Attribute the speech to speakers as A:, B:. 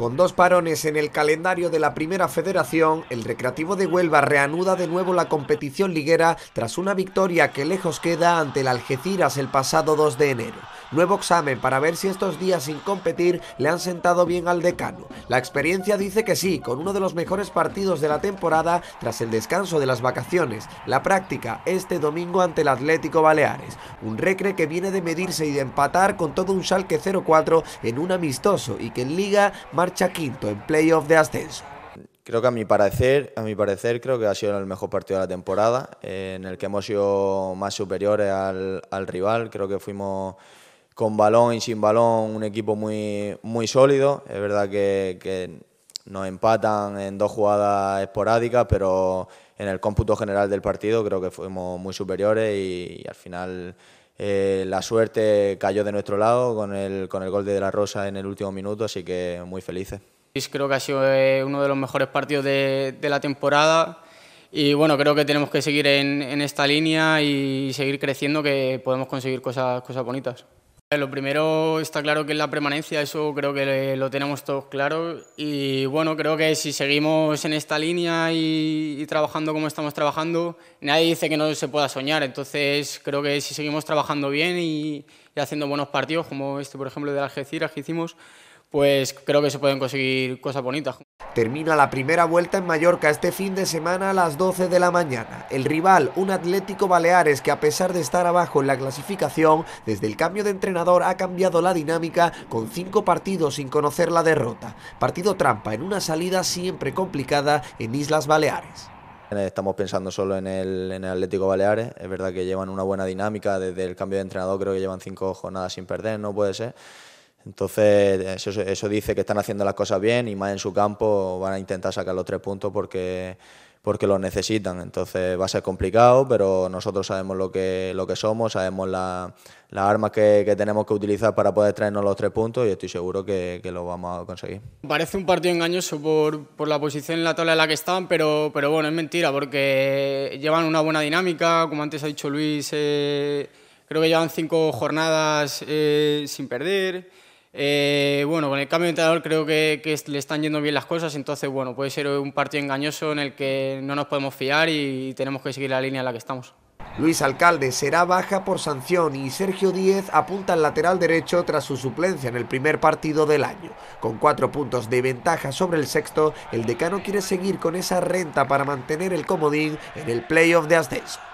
A: Con dos parones en el calendario de la Primera Federación, el Recreativo de Huelva reanuda de nuevo la competición liguera tras una victoria que lejos queda ante el Algeciras el pasado 2 de enero. Nuevo examen para ver si estos días sin competir le han sentado bien al decano. La experiencia dice que sí, con uno de los mejores partidos de la temporada tras el descanso de las vacaciones. La práctica este domingo ante el Atlético Baleares. Un recre que viene de medirse y de empatar con todo un Schalke 0-4 en un amistoso y que en
B: Liga marcha quinto en playoff de ascenso. Creo que a mi parecer, a mi parecer creo que ha sido el mejor partido de la temporada, eh, en el que hemos sido más superiores al rival. Creo que fuimos con balón y sin balón, un equipo muy, muy sólido. Es verdad que, nos empatan en dos jugadas esporádicas, pero en el cómputo general del partido creo que fuimos muy superiores y, al final eh, la suerte cayó de nuestro lado con el, con el gol de, la Rosa en el último minuto, así que muy felices.
C: Creo que ha sido eh, uno de los mejores partidos de, la temporada. Y bueno, creo que tenemos que seguir en, en, esta línea y seguir creciendo, que podemos conseguir cosas, cosas bonitas. Eh, lo primero está claro que es la permanencia, eso creo que lo tenemos todos claro. Y bueno, creo que si seguimos en esta línea y, trabajando como estamos trabajando, nadie dice que no se pueda soñar. Entonces creo que si seguimos trabajando bien y, haciendo buenos partidos, como este por ejemplo de Algeciras que hicimos, pues creo que se pueden conseguir cosas bonitas.
A: Termina la primera vuelta en Mallorca
C: este fin de semana a
A: las 12 de la mañana. El rival, un Atlético Baleares que a pesar de estar abajo en la clasificación, desde el cambio de entrenador ha cambiado la dinámica con cinco partidos sin conocer la derrota. Partido trampa en una salida siempre complicada en Islas Baleares.
B: Estamos pensando solo en el, Atlético Baleares. Es verdad que llevan una buena dinámica desde el cambio de entrenador, creo que llevan cinco jornadas sin perder, no puede ser. Entonces, eh, eso, dice que están haciendo las cosas bien y más en su campo van a intentar sacar los tres puntos porque, porque los necesitan. Entonces, va a ser complicado, pero nosotros sabemos lo que, lo que somos, sabemos las la armas que, que, tenemos que utilizar para poder traernos los tres puntos y estoy seguro que, que lo vamos a conseguir.
C: Parece un partido engañoso por, por, la posición en la tabla en la que están, pero, pero bueno, es mentira porque llevan una buena dinámica, como antes ha dicho Luis. Eh, creo que llevan cinco jornadas eh, sin perder. Eh, bueno, con el cambio de entrenador creo que, le están yendo bien las cosas, entonces bueno, puede ser un partido engañoso en el que no nos podemos fiar y tenemos que seguir la línea en la que estamos.
A: Luis Alcalde será baja por sanción y Sergio Díez apunta al lateral derecho tras su suplencia en el primer partido del año. Con cuatro puntos de ventaja sobre el sexto, el decano quiere seguir con esa renta para mantener el comodín en el playoff de ascenso.